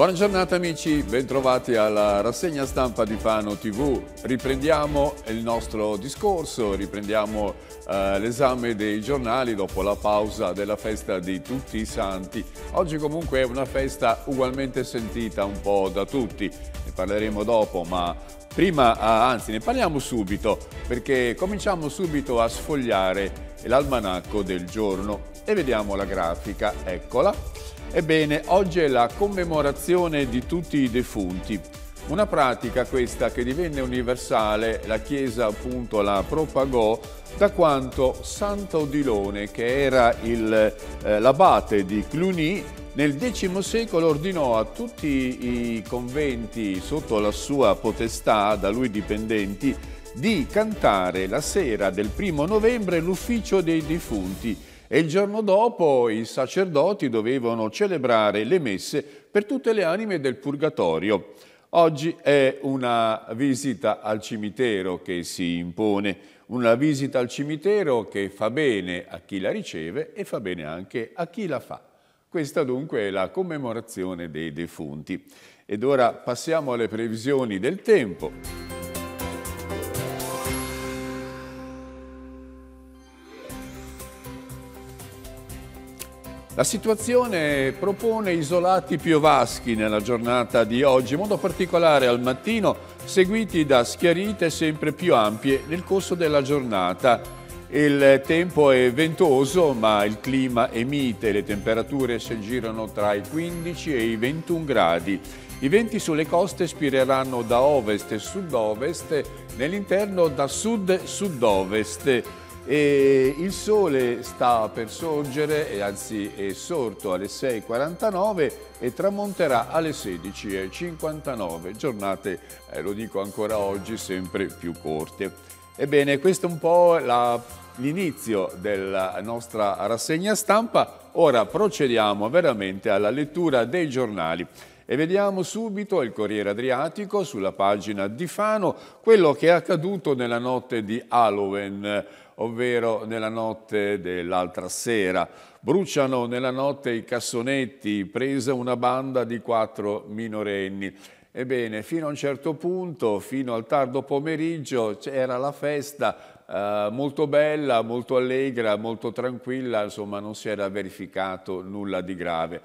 Buona giornata amici, bentrovati alla rassegna stampa di Fano TV. Riprendiamo il nostro discorso, riprendiamo eh, l'esame dei giornali dopo la pausa della festa di tutti i santi. Oggi comunque è una festa ugualmente sentita un po' da tutti, ne parleremo dopo ma prima, ah, anzi ne parliamo subito perché cominciamo subito a sfogliare l'almanacco del giorno e vediamo la grafica, eccola. Ebbene, oggi è la commemorazione di tutti i defunti. Una pratica questa che divenne universale, la Chiesa appunto la propagò da quanto Santo Odilone, che era eh, l'abate eh, di Cluny, nel X secolo ordinò a tutti i conventi sotto la sua potestà, da lui dipendenti, di cantare la sera del primo novembre l'ufficio dei defunti e il giorno dopo i sacerdoti dovevano celebrare le messe per tutte le anime del purgatorio. Oggi è una visita al cimitero che si impone, una visita al cimitero che fa bene a chi la riceve e fa bene anche a chi la fa. Questa dunque è la commemorazione dei defunti. Ed ora passiamo alle previsioni del tempo. La situazione propone isolati piovaschi nella giornata di oggi, in modo particolare al mattino, seguiti da schiarite sempre più ampie nel corso della giornata. Il tempo è ventoso, ma il clima è mite, le temperature si aggirano tra i 15 e i 21 gradi. I venti sulle coste spireranno da ovest e sud-ovest, nell'interno da sud-sud-ovest. E il sole sta per sorgere, anzi è sorto alle 6.49 e tramonterà alle 16.59, giornate, eh, lo dico ancora oggi, sempre più corte. Ebbene, questo è un po' l'inizio della nostra rassegna stampa, ora procediamo veramente alla lettura dei giornali. E vediamo subito il Corriere Adriatico sulla pagina di Fano quello che è accaduto nella notte di Halloween ovvero nella notte dell'altra sera. Bruciano nella notte i cassonetti, presa una banda di quattro minorenni. Ebbene, fino a un certo punto, fino al tardo pomeriggio, c'era la festa eh, molto bella, molto allegra, molto tranquilla, insomma non si era verificato nulla di grave.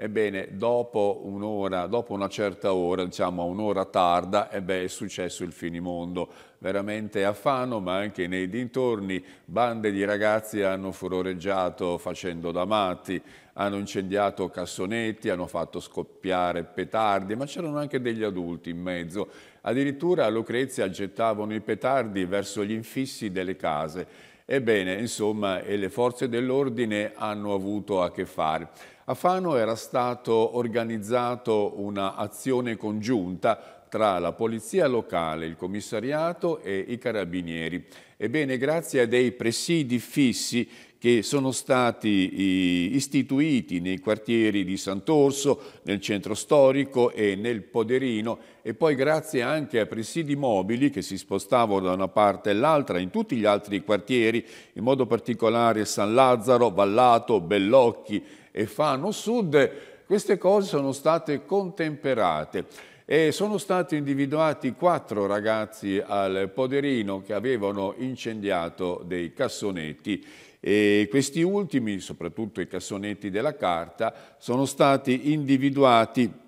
Ebbene, dopo un'ora, dopo una certa ora, diciamo a un'ora tarda, eh è successo il finimondo. Veramente a Fano, ma anche nei dintorni, bande di ragazzi hanno furoreggiato facendo da matti, hanno incendiato cassonetti, hanno fatto scoppiare petardi, ma c'erano anche degli adulti in mezzo. Addirittura a Lucrezia gettavano i petardi verso gli infissi delle case Ebbene, insomma, e le forze dell'ordine hanno avuto a che fare. A Fano era stato organizzato un'azione congiunta tra la polizia locale, il commissariato e i carabinieri. Ebbene, grazie a dei presidi fissi che sono stati eh, istituiti nei quartieri di Sant'Orso, nel centro storico e nel Poderino e poi grazie anche a presidi mobili che si spostavano da una parte all'altra in tutti gli altri quartieri, in modo particolare San Lazzaro, Vallato, Bellocchi e Fano Sud, queste cose sono state contemperate. E sono stati individuati quattro ragazzi al Poderino che avevano incendiato dei cassonetti e questi ultimi, soprattutto i cassonetti della carta, sono stati individuati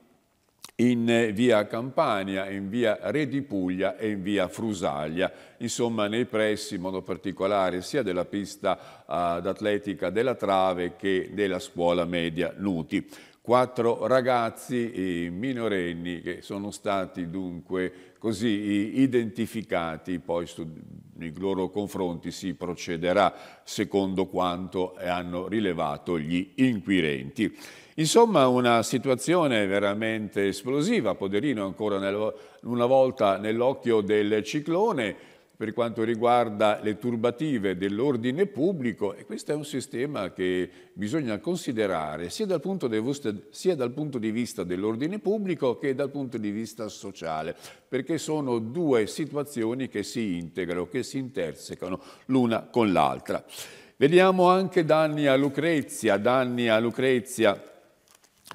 in via Campania, in via Re di Puglia e in via Frusaglia, insomma nei pressi in modo particolare sia della pista uh, d'atletica della Trave che della scuola media Nuti quattro ragazzi minorenni che sono stati dunque così identificati, poi nei loro confronti si procederà secondo quanto hanno rilevato gli inquirenti. Insomma una situazione veramente esplosiva, Poderino ancora una volta nell'occhio del ciclone, per quanto riguarda le turbative dell'ordine pubblico e questo è un sistema che bisogna considerare sia dal punto di, vista dell'ordine pubblico che dal punto di vista sociale, perché sono due situazioni che si integrano, che si intersecano l'una con l'altra. Vediamo anche danni a Lucrezia, danni a Lucrezia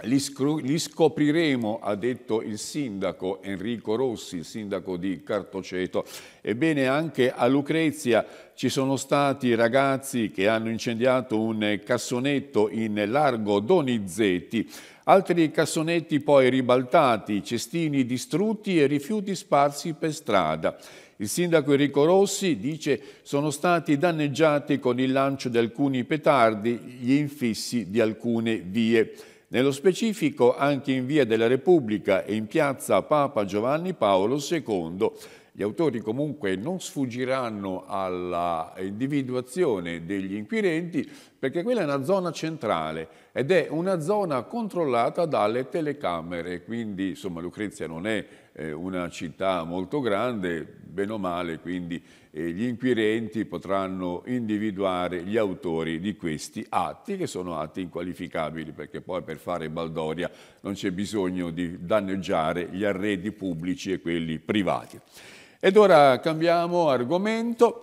li, li scopriremo, ha detto il sindaco Enrico Rossi, il sindaco di Cartoceto. Ebbene anche a Lucrezia ci sono stati ragazzi che hanno incendiato un cassonetto in largo Donizetti, altri cassonetti poi ribaltati, cestini distrutti e rifiuti sparsi per strada. Il sindaco Enrico Rossi dice sono stati danneggiati con il lancio di alcuni petardi gli infissi di alcune vie nello specifico anche in Via della Repubblica e in Piazza Papa Giovanni Paolo II. Gli autori comunque non sfuggiranno alla individuazione degli inquirenti perché quella è una zona centrale ed è una zona controllata dalle telecamere, quindi insomma Lucrezia non è eh, una città molto grande, bene o male, quindi eh, gli inquirenti potranno individuare gli autori di questi atti, che sono atti inqualificabili, perché poi per fare baldoria non c'è bisogno di danneggiare gli arredi pubblici e quelli privati. Ed ora cambiamo argomento.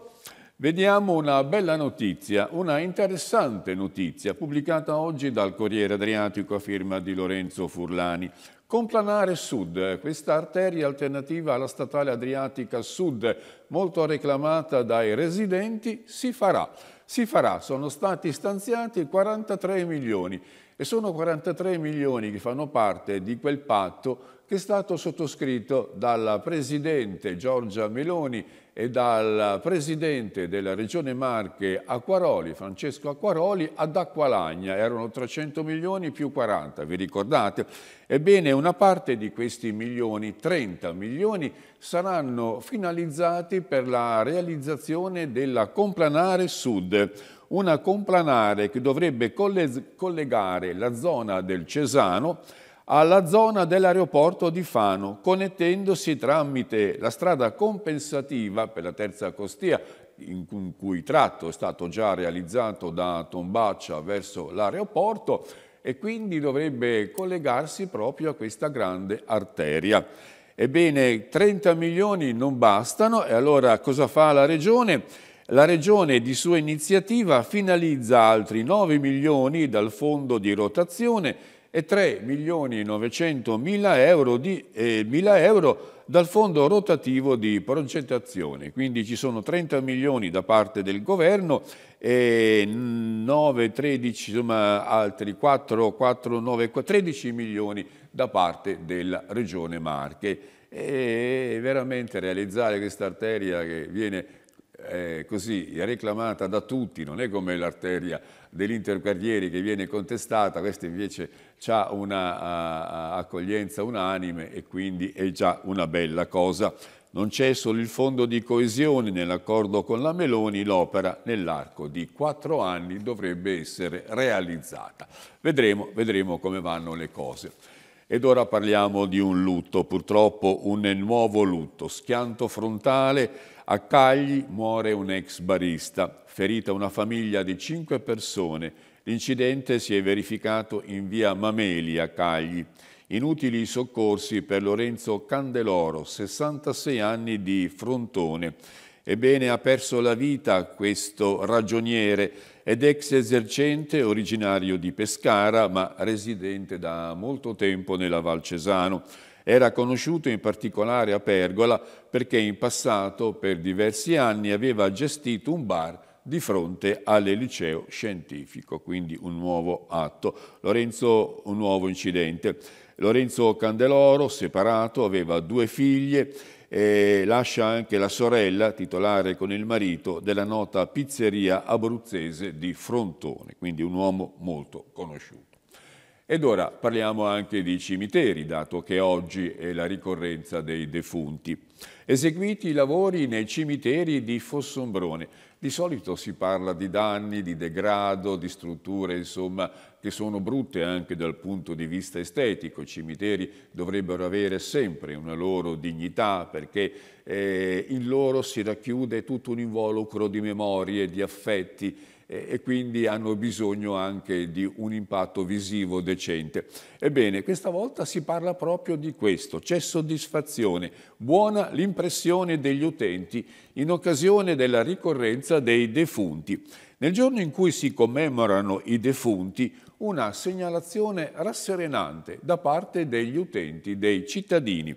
Vediamo una bella notizia, una interessante notizia pubblicata oggi dal Corriere Adriatico a firma di Lorenzo Furlani. Complanare Sud, questa arteria alternativa alla statale Adriatica Sud, molto reclamata dai residenti, si farà. Si farà, sono stati stanziati 43 milioni e sono 43 milioni che fanno parte di quel patto che è stato sottoscritto dalla Presidente Giorgia Meloni e dal presidente della regione Marche Acquaroli, Francesco Acquaroli, ad Acqualagna, erano 300 milioni più 40, vi ricordate? Ebbene una parte di questi milioni, 30 milioni, saranno finalizzati per la realizzazione della Complanare Sud, una complanare che dovrebbe collegare la zona del Cesano alla zona dell'aeroporto di Fano, connettendosi tramite la strada compensativa per la terza costia, in cui tratto è stato già realizzato da Tombaccia verso l'aeroporto e quindi dovrebbe collegarsi proprio a questa grande arteria. Ebbene, 30 milioni non bastano e allora cosa fa la Regione? La Regione di sua iniziativa finalizza altri 9 milioni dal fondo di rotazione e 3 milioni 900 mila euro, di, eh, mila euro dal fondo rotativo di progettazione. Quindi ci sono 30 milioni da parte del governo e 9, 13, insomma altri 4, 4, 9, 13 milioni da parte della Regione Marche. E veramente realizzare questa arteria che viene eh, così reclamata da tutti, non è come l'arteria dell'Interquartieri che viene contestata, questa invece ha un'accoglienza unanime e quindi è già una bella cosa. Non c'è solo il fondo di coesione nell'accordo con la Meloni, l'opera nell'arco di quattro anni dovrebbe essere realizzata. Vedremo, vedremo come vanno le cose. Ed ora parliamo di un lutto, purtroppo un nuovo lutto. Schianto frontale, a Cagli muore un ex barista ferita una famiglia di cinque persone. L'incidente si è verificato in via Mameli a Cagli. Inutili i soccorsi per Lorenzo Candeloro, 66 anni di Frontone. Ebbene, ha perso la vita questo ragioniere ed ex esercente originario di Pescara, ma residente da molto tempo nella Val Cesano. Era conosciuto in particolare a Pergola perché in passato per diversi anni aveva gestito un bar di fronte liceo Scientifico, quindi un nuovo atto. Lorenzo, un nuovo incidente. Lorenzo Candeloro, separato, aveva due figlie e lascia anche la sorella, titolare con il marito, della nota pizzeria abruzzese di Frontone, quindi un uomo molto conosciuto. Ed ora parliamo anche di cimiteri, dato che oggi è la ricorrenza dei defunti. Eseguiti i lavori nei cimiteri di Fossombrone. Di solito si parla di danni, di degrado, di strutture, insomma, che sono brutte anche dal punto di vista estetico. I cimiteri dovrebbero avere sempre una loro dignità perché eh, in loro si racchiude tutto un involucro di memorie, di affetti, e quindi hanno bisogno anche di un impatto visivo decente. Ebbene, questa volta si parla proprio di questo, c'è soddisfazione, buona l'impressione degli utenti in occasione della ricorrenza dei defunti. Nel giorno in cui si commemorano i defunti, una segnalazione rasserenante da parte degli utenti, dei cittadini.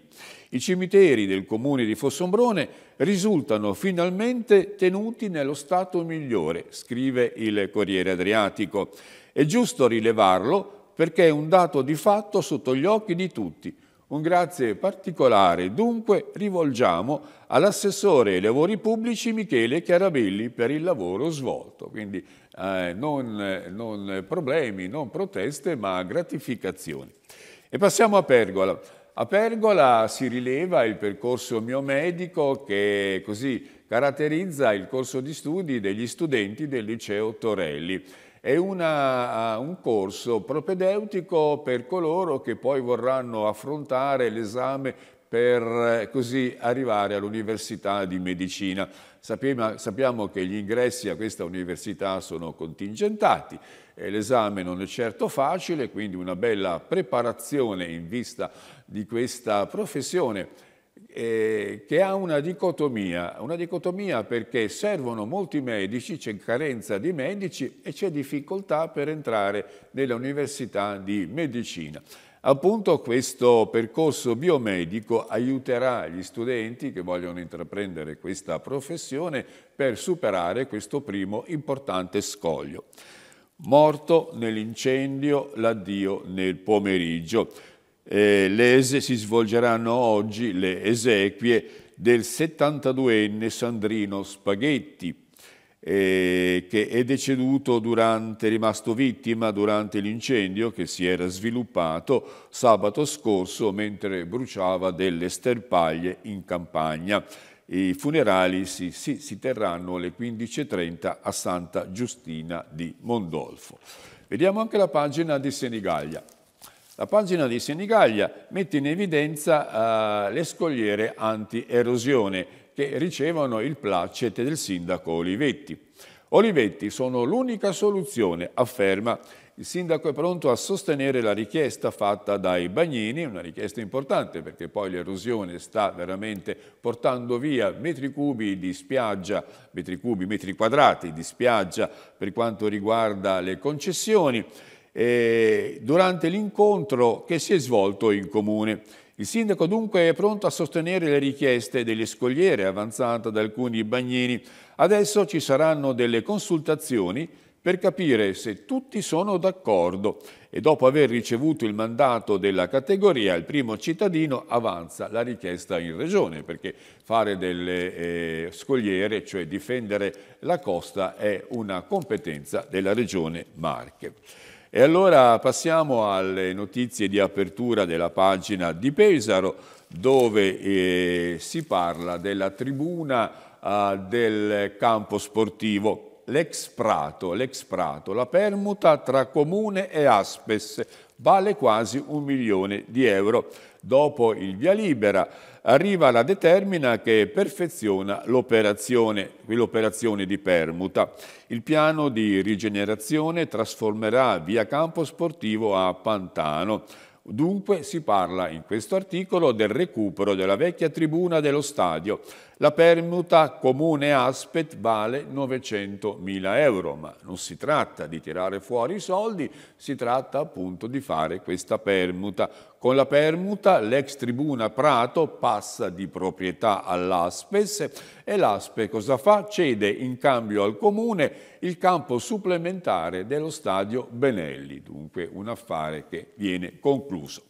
I cimiteri del comune di Fossombrone risultano finalmente tenuti nello stato migliore, scrive il Corriere Adriatico. È giusto rilevarlo perché è un dato di fatto sotto gli occhi di tutti. Un grazie particolare dunque rivolgiamo all'assessore ai lavori pubblici Michele Chiarabelli per il lavoro svolto. Quindi eh, non, non problemi, non proteste, ma gratificazioni. E passiamo a Pergola. A Pergola si rileva il percorso mio medico che così caratterizza il corso di studi degli studenti del liceo Torelli è una, un corso propedeutico per coloro che poi vorranno affrontare l'esame per eh, così arrivare all'università di medicina. Sappiamo, sappiamo, che gli ingressi a questa università sono contingentati e eh, l'esame non è certo facile, quindi una bella preparazione in vista di questa professione eh, che ha una dicotomia, una dicotomia perché servono molti medici, c'è carenza di medici e c'è difficoltà per entrare nell'università di medicina. Appunto questo percorso biomedico aiuterà gli studenti che vogliono intraprendere questa professione per superare questo primo importante scoglio. Morto nell'incendio, l'addio nel pomeriggio eh, le, si svolgeranno oggi le esequie del 72enne Sandrino Spaghetti, eh, che è deceduto durante, rimasto vittima durante l'incendio che si era sviluppato sabato scorso mentre bruciava delle sterpaglie in campagna. I funerali si, si, si terranno alle 15.30 a Santa Giustina di Mondolfo. Vediamo anche la pagina di Senigallia. La pagina di Senigallia mette in evidenza eh, le scogliere anti-erosione che ricevono il placet del sindaco Olivetti. Olivetti sono l'unica soluzione, afferma. Il sindaco è pronto a sostenere la richiesta fatta dai bagnini, una richiesta importante perché poi l'erosione sta veramente portando via metri cubi di spiaggia, metri cubi, metri quadrati di spiaggia per quanto riguarda le concessioni eh, durante l'incontro che si è svolto in comune. Il sindaco dunque è pronto a sostenere le richieste delle scogliere avanzate da alcuni bagnini. Adesso ci saranno delle consultazioni per capire se tutti sono d'accordo e dopo aver ricevuto il mandato della categoria il primo cittadino avanza la richiesta in regione perché fare delle eh, scogliere, cioè difendere la costa, è una competenza della regione Marche. E allora passiamo alle notizie di apertura della pagina di Pesaro, dove eh, si parla della tribuna eh, del campo sportivo, l'ex Prato, l'ex Prato, la permuta tra Comune e Aspes, vale quasi un milione di euro. Dopo il via libera, arriva la determina che perfeziona l'operazione, l'operazione di permuta. Il piano di rigenerazione trasformerà via campo sportivo a Pantano. Dunque si parla in questo articolo del recupero della vecchia tribuna dello stadio, la permuta comune Aspet vale 900.000 euro, ma non si tratta di tirare fuori i soldi, si tratta appunto di fare questa permuta. Con la permuta l'ex tribuna Prato passa di proprietà all'Aspes e l'Aspe cosa fa? Cede in cambio al comune il campo supplementare dello stadio Benelli, dunque un affare che viene concluso.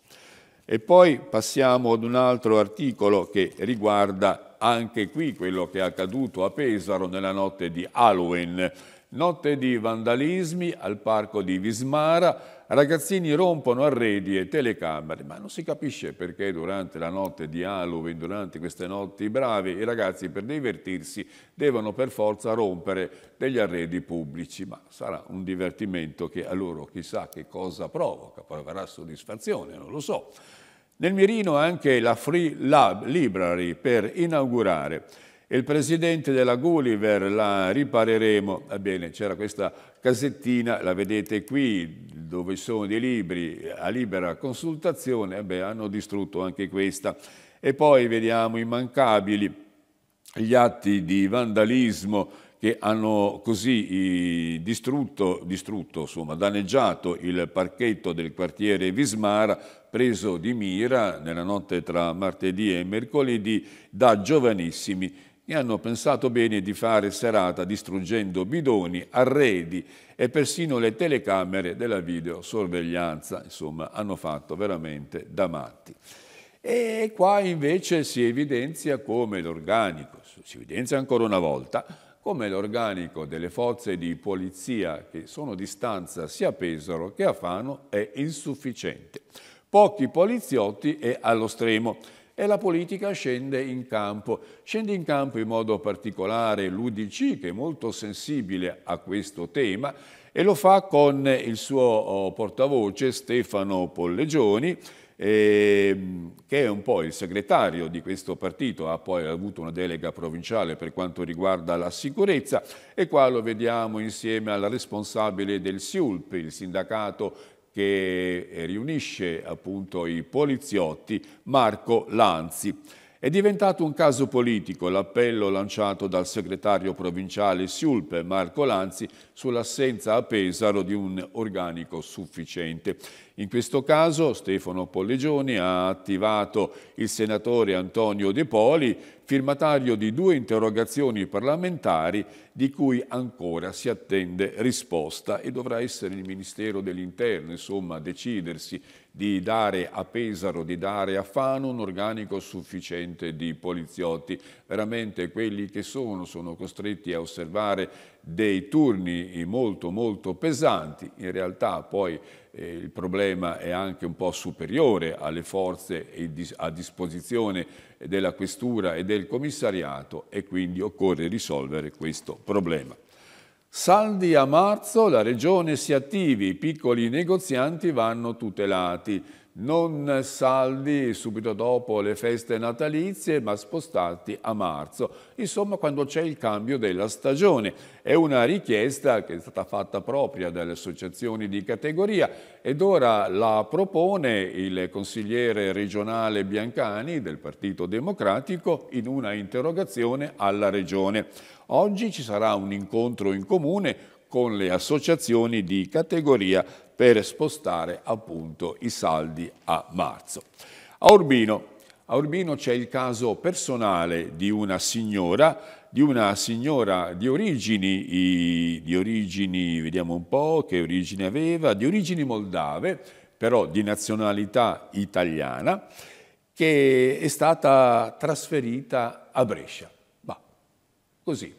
E poi passiamo ad un altro articolo che riguarda anche qui quello che è accaduto a Pesaro nella notte di Halloween. Notte di vandalismi al parco di Vismara, ragazzini rompono arredi e telecamere, ma non si capisce perché durante la notte di Halloween, durante queste notti brave, i ragazzi per divertirsi devono per forza rompere degli arredi pubblici, ma sarà un divertimento che a loro chissà che cosa provoca, proverà soddisfazione, non lo so. Nel mirino anche la Free Lab Library per inaugurare. Il presidente della Gulliver, la ripareremo, ebbene c'era questa casettina, la vedete qui, dove sono dei libri a libera consultazione, ebbene hanno distrutto anche questa. E poi vediamo immancabili gli atti di vandalismo che hanno così distrutto, distrutto insomma, danneggiato il parchetto del quartiere Vismara preso di mira nella notte tra martedì e mercoledì da giovanissimi e hanno pensato bene di fare serata distruggendo bidoni, arredi e persino le telecamere della videosorveglianza, insomma hanno fatto veramente da matti. E qua invece si evidenzia come l'organico, si evidenzia ancora una volta, come l'organico delle forze di polizia che sono di stanza sia a Pesaro che a Fano è insufficiente pochi poliziotti e allo stremo. E la politica scende in campo. Scende in campo in modo particolare l'UDC, che è molto sensibile a questo tema, e lo fa con il suo oh, portavoce Stefano Pollegioni, Ehm, che è un po' il segretario di questo partito, ha poi avuto una delega provinciale per quanto riguarda la sicurezza e qua lo vediamo insieme al responsabile del SIULP, il sindacato che eh, riunisce appunto i poliziotti Marco Lanzi. È diventato un caso politico l'appello lanciato dal segretario provinciale Siulpe Marco Lanzi sull'assenza a Pesaro di un organico sufficiente. In questo caso Stefano Pollegioni ha attivato il senatore Antonio De Poli, firmatario di due interrogazioni parlamentari di cui ancora si attende risposta e dovrà essere il Ministero dell'Interno insomma, a decidersi di dare a Pesaro, di dare a Fano un organico sufficiente di poliziotti. Veramente quelli che sono sono costretti a osservare dei turni molto molto pesanti, in realtà poi eh, il problema è anche un po' superiore alle forze a disposizione della questura e del commissariato e quindi occorre risolvere questo problema. Saldi a marzo, la regione si attivi, i piccoli negozianti vanno tutelati non saldi subito dopo le feste natalizie, ma spostati a marzo, insomma quando c'è il cambio della stagione. È una richiesta che è stata fatta propria dalle associazioni di categoria ed ora la propone il consigliere regionale Biancani del Partito Democratico in una interrogazione alla Regione. Oggi ci sarà un incontro in comune con le associazioni di categoria per spostare appunto i saldi a marzo. A Urbino, a Urbino c'è il caso personale di una signora di una signora di origini, di origini, vediamo un po' che origini aveva, di origini moldave, però di nazionalità italiana, che è stata trasferita a Brescia. Ma così,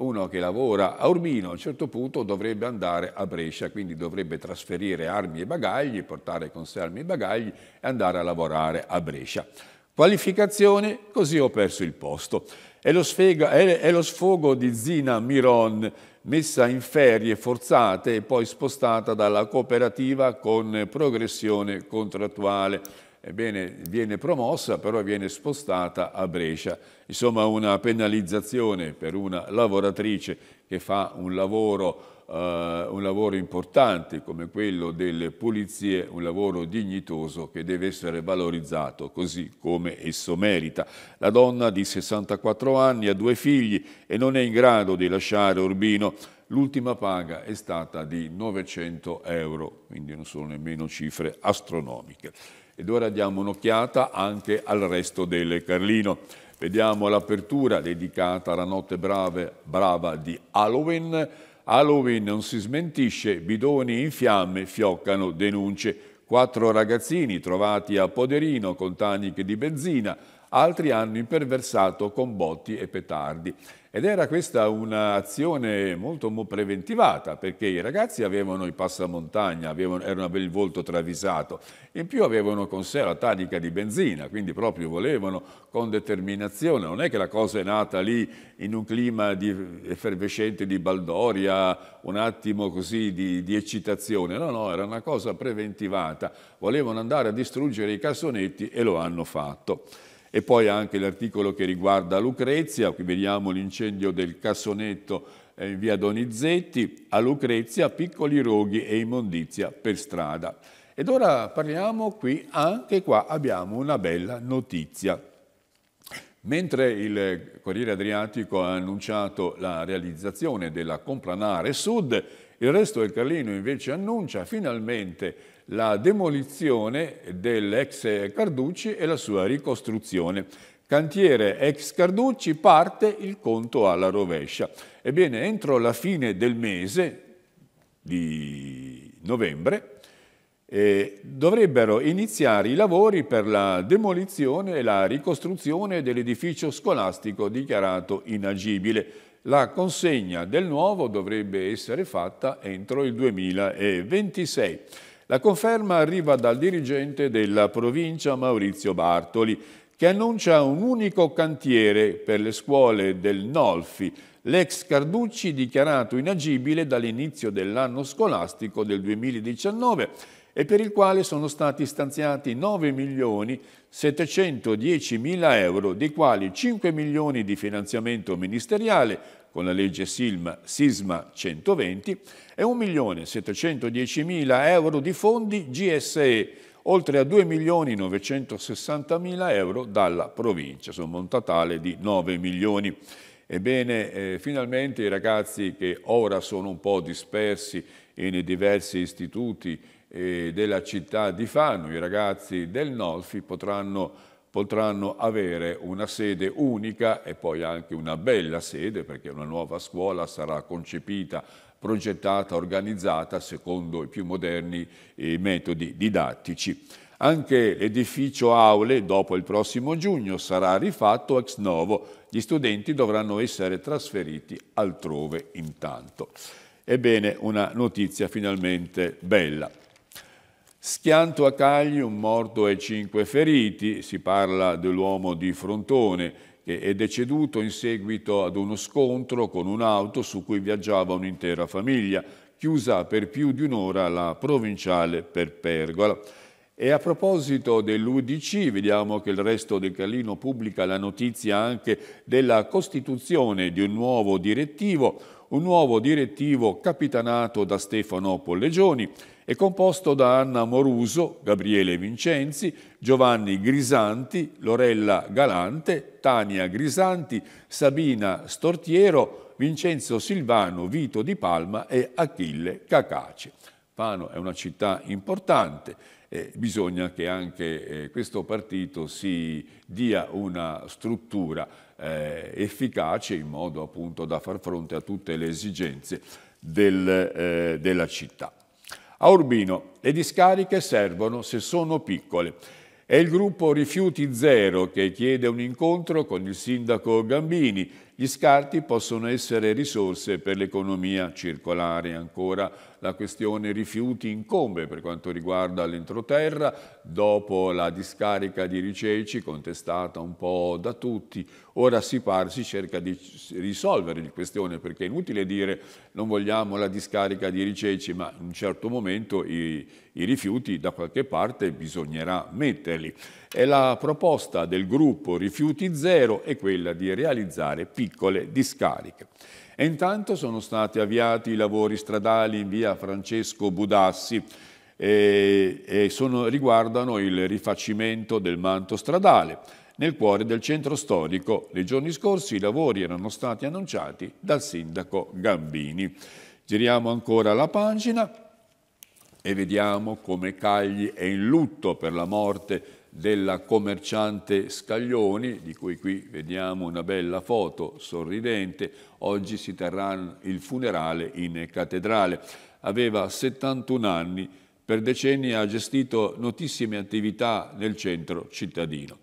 uno che lavora a Urbino a un certo punto dovrebbe andare a Brescia, quindi dovrebbe trasferire armi e bagagli, portare con sé armi e bagagli e andare a lavorare a Brescia. Qualificazione, così ho perso il posto. È lo, sfega, è, è lo sfogo di Zina Miron, messa in ferie forzate e poi spostata dalla cooperativa con progressione contrattuale. Ebbene, viene promossa, però viene spostata a Brescia. Insomma, una penalizzazione per una lavoratrice che fa un lavoro, eh, un lavoro importante come quello delle pulizie, un lavoro dignitoso che deve essere valorizzato così come esso merita. La donna di 64 anni ha due figli e non è in grado di lasciare Urbino. L'ultima paga è stata di 900 euro, quindi non sono nemmeno cifre astronomiche. Ed ora diamo un'occhiata anche al resto del Carlino. Vediamo l'apertura dedicata alla notte brave, brava di Halloween. Halloween non si smentisce, bidoni in fiamme fioccano denunce. Quattro ragazzini trovati a Poderino con taniche di benzina, altri hanno imperversato con botti e petardi. Ed era questa un'azione molto, preventivata perché i ragazzi avevano i passamontagna, avevano, erano il volto travisato, in più avevano con sé la tanica di benzina, quindi proprio volevano con determinazione. Non è che la cosa è nata lì in un clima di effervescente di baldoria, un attimo così di, di eccitazione, no, no, era una cosa preventivata. Volevano andare a distruggere i cassonetti e lo hanno fatto. E poi anche l'articolo che riguarda Lucrezia, qui vediamo l'incendio del cassonetto eh, in via Donizetti, a Lucrezia piccoli roghi e immondizia per strada. Ed ora parliamo qui, anche qua abbiamo una bella notizia. Mentre il Corriere Adriatico ha annunciato la realizzazione della Complanare Sud, il resto del Carlino invece annuncia finalmente la demolizione dell'ex Carducci e la sua ricostruzione. Cantiere ex Carducci parte il conto alla rovescia. Ebbene, entro la fine del mese di novembre eh, dovrebbero iniziare i lavori per la demolizione e la ricostruzione dell'edificio scolastico dichiarato inagibile. La consegna del nuovo dovrebbe essere fatta entro il 2026. La conferma arriva dal dirigente della provincia Maurizio Bartoli, che annuncia un unico cantiere per le scuole del Nolfi, l'ex Carducci dichiarato inagibile dall'inizio dell'anno scolastico del 2019 e per il quale sono stati stanziati 9 milioni 710 mila euro, di quali 5 milioni di finanziamento ministeriale, con la legge SISMA 120 e 1.710.000 euro di fondi GSE, oltre a 2.960.000 euro dalla provincia, sono un totale di 9 milioni. Ebbene, eh, finalmente i ragazzi che ora sono un po' dispersi in diversi istituti eh, della città di Fano, i ragazzi del Nolfi potranno potranno avere una sede unica e poi anche una bella sede, perché una nuova scuola sarà concepita, progettata, organizzata secondo i più moderni eh, metodi didattici. Anche l'edificio aule, dopo il prossimo giugno, sarà rifatto ex novo. Gli studenti dovranno essere trasferiti altrove intanto. Ebbene, una notizia finalmente bella. Schianto a Cagli, un morto e cinque feriti, si parla dell'uomo di Frontone, che è deceduto in seguito ad uno scontro con un'auto su cui viaggiava un'intera famiglia, chiusa per più di un'ora la provinciale per Pergola. E a proposito dell'UDC, vediamo che il resto del Carlino pubblica la notizia anche della costituzione di un nuovo direttivo, un nuovo direttivo capitanato da Stefano Pollegioni, è composto da Anna Moruso, Gabriele Vincenzi, Giovanni Grisanti, Lorella Galante, Tania Grisanti, Sabina Stortiero, Vincenzo Silvano, Vito Di Palma e Achille Cacace. Fano è una città importante, eh, bisogna che anche eh, questo partito si dia una struttura eh, efficace in modo appunto da far fronte a tutte le esigenze del, eh, della città. A Urbino le discariche servono se sono piccole. È il gruppo Rifiuti Zero che chiede un incontro con il sindaco Gambini. Gli scarti possono essere risorse per l'economia circolare. Ancora la questione rifiuti incombe per quanto riguarda l'entroterra. Dopo la discarica di Riceci, contestata un po' da tutti, ora si, parla, si cerca di risolvere la questione perché è inutile dire non vogliamo la discarica di Riceci, ma in un certo momento i, i rifiuti da qualche parte bisognerà metterli e la proposta del gruppo Rifiuti Zero è quella di realizzare piccole discariche. E intanto sono stati avviati i lavori stradali in via Francesco Budassi e, e sono, riguardano il rifacimento del manto stradale nel cuore del centro storico. Nei giorni scorsi i lavori erano stati annunciati dal sindaco Gambini. Giriamo ancora la pagina e vediamo come Cagli è in lutto per la morte di della commerciante Scaglioni, di cui qui vediamo una bella foto sorridente, oggi si terrà il funerale in cattedrale. Aveva 71 anni, per decenni ha gestito notissime attività nel centro cittadino.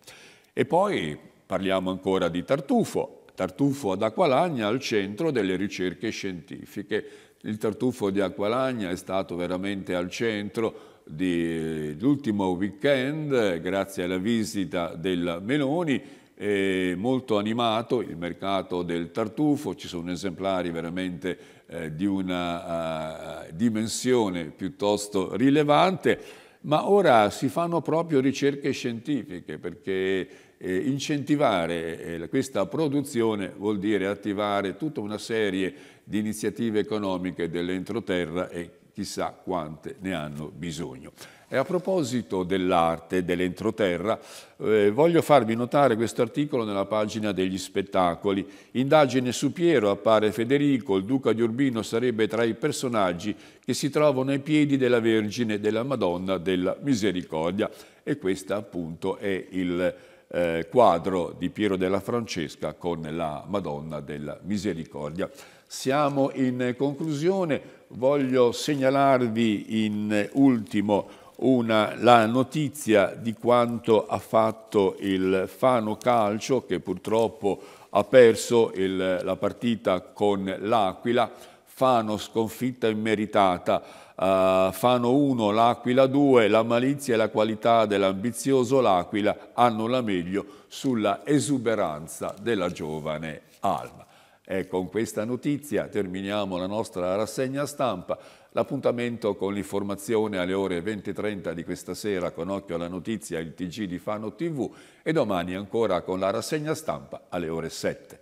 E poi parliamo ancora di Tartufo, Tartufo ad Aqualagna al centro delle ricerche scientifiche. Il Tartufo di Aqualagna è stato veramente al centro dell'ultimo weekend, grazie alla visita del Meloni, è molto animato il mercato del tartufo, ci sono esemplari veramente eh, di una uh, dimensione piuttosto rilevante, ma ora si fanno proprio ricerche scientifiche perché eh, incentivare eh, questa produzione vuol dire attivare tutta una serie di iniziative economiche dell'entroterra e chissà quante ne hanno bisogno. E a proposito dell'arte, dell'entroterra, eh, voglio farvi notare questo articolo nella pagina degli spettacoli. Indagine su Piero appare Federico, il duca di Urbino sarebbe tra i personaggi che si trovano ai piedi della Vergine della Madonna della Misericordia. E questo appunto è il eh, quadro di Piero della Francesca con la Madonna della Misericordia. Siamo in conclusione voglio segnalarvi in ultimo una, la notizia di quanto ha fatto il Fano Calcio che purtroppo ha perso il, la partita con l'Aquila, Fano sconfitta immeritata, uh, Fano 1, l'Aquila 2, la malizia e la qualità dell'ambizioso l'Aquila hanno la meglio sulla esuberanza della giovane Alba. E con questa notizia terminiamo la nostra rassegna stampa. L'appuntamento con l'informazione alle ore 20.30 di questa sera con Occhio alla Notizia, il TG di Fano TV e domani ancora con la rassegna stampa alle ore 7.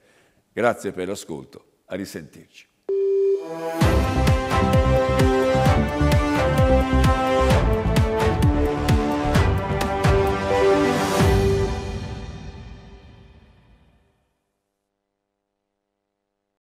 Grazie per l'ascolto, a risentirci.